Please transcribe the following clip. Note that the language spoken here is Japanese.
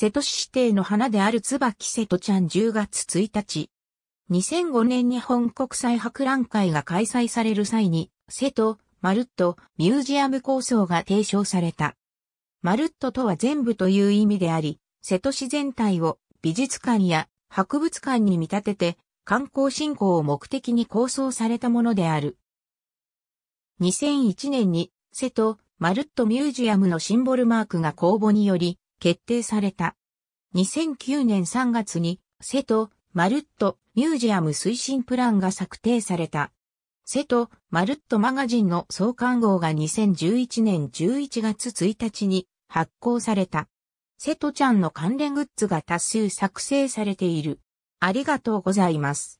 瀬戸市指定の花である椿瀬戸ちゃん10月1日。2005年日本国際博覧会が開催される際に、瀬戸、マルット、ミュージアム構想が提唱された。マルットとは全部という意味であり、瀬戸市全体を美術館や博物館に見立てて、観光振興を目的に構想されたものである。2001年に、瀬戸、マルットミュージアムのシンボルマークが公募により、決定された。2009年3月に、瀬戸、マルット、ミュージアム推進プランが策定された。瀬戸、マルットマガジンの創刊号が2011年11月1日に発行された。瀬戸ちゃんの関連グッズが多数作成されている。ありがとうございます。